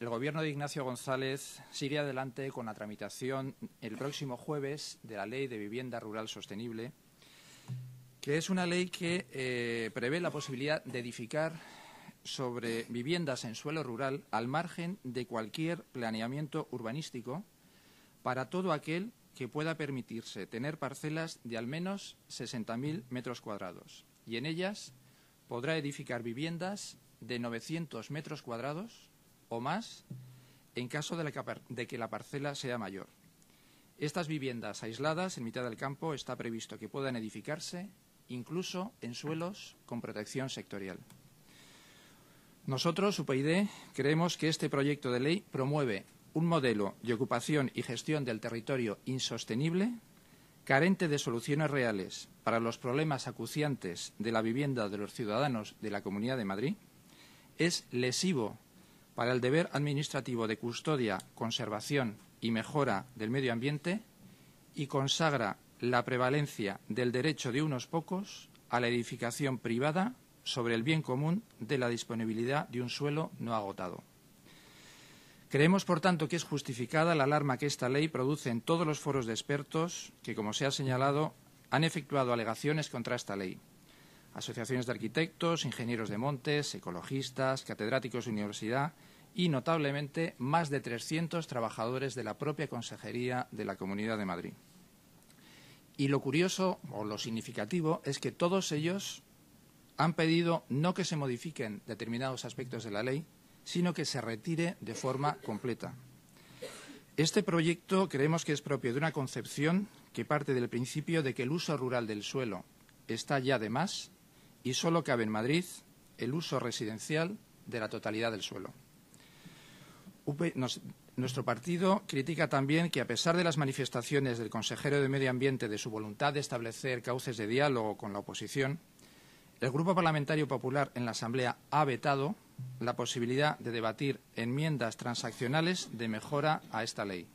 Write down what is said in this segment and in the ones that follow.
el Gobierno de Ignacio González sigue adelante con la tramitación el próximo jueves de la Ley de Vivienda Rural Sostenible, que es una ley que eh, prevé la posibilidad de edificar sobre viviendas en suelo rural al margen de cualquier planeamiento urbanístico para todo aquel que pueda permitirse tener parcelas de al menos 60.000 metros cuadrados y en ellas podrá edificar viviendas de 900 metros cuadrados o más en caso de, que la parcela sea mayor. Estas viviendas aisladas en mitad del campo está previsto que puedan edificarse incluso en suelos con protección sectorial. Nosotros, UPyD, creemos que este proyecto de ley promueve un modelo de ocupación y gestión del territorio insostenible, carente de soluciones reales para los problemas acuciantes de la vivienda de los ciudadanos de la Comunidad de Madrid, es lesivo para el deber administrativo de custodia, conservación y mejora del medio ambiente y consagra la prevalencia del derecho de unos pocos a la edificación privada sobre el bien común de la disponibilidad de un suelo no agotado. Creemos, por tanto, que es justificada la alarma que esta ley produce en todos los foros de expertos que, como se ha señalado, han efectuado alegaciones contra esta ley asociaciones de arquitectos, ingenieros de montes, ecologistas, catedráticos de universidad y, notablemente, más de 300 trabajadores de la propia Consejería de la Comunidad de Madrid. Y lo curioso o lo significativo es que todos ellos han pedido no que se modifiquen determinados aspectos de la ley, sino que se retire de forma completa. Este proyecto creemos que es propio de una concepción que parte del principio de que el uso rural del suelo está ya de más y solo cabe en Madrid el uso residencial de la totalidad del suelo. nuestro partido critica también que, a pesar de las manifestaciones del consejero de Medio Ambiente de su voluntad de establecer cauces de diálogo con la oposición, el Grupo Parlamentario Popular en la Asamblea ha vetado la posibilidad de debatir enmiendas transaccionales de mejora a esta ley.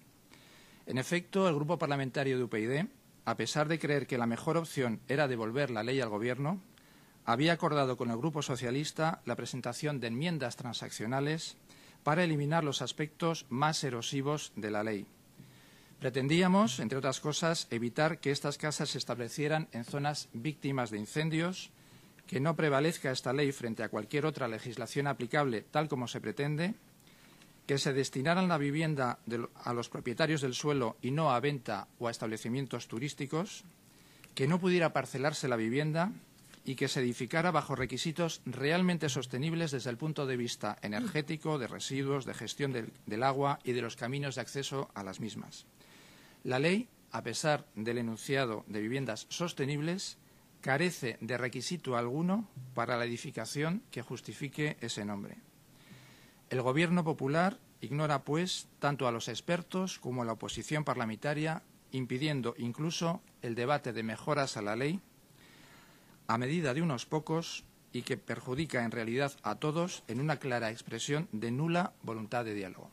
En efecto, el Grupo Parlamentario de UPyD, a pesar de creer que la mejor opción era devolver la ley al Gobierno, había acordado con el Grupo Socialista la presentación de enmiendas transaccionales para eliminar los aspectos más erosivos de la ley. Pretendíamos, entre otras cosas, evitar que estas casas se establecieran en zonas víctimas de incendios, que no prevalezca esta ley frente a cualquier otra legislación aplicable tal como se pretende, que se destinaran la vivienda a los propietarios del suelo y no a venta o a establecimientos turísticos, que no pudiera parcelarse la vivienda, y que se edificara bajo requisitos realmente sostenibles desde el punto de vista energético, de residuos, de gestión del, agua y de los caminos de acceso a las mismas. La ley, a pesar del enunciado de viviendas sostenibles, carece de requisito alguno para la edificación que justifique ese nombre. El Gobierno popular ignora, pues, tanto a los expertos como a la oposición parlamentaria, impidiendo incluso el debate de mejoras a la ley a medida de unos pocos y que perjudica en realidad a todos en una clara expresión de nula voluntad de diálogo.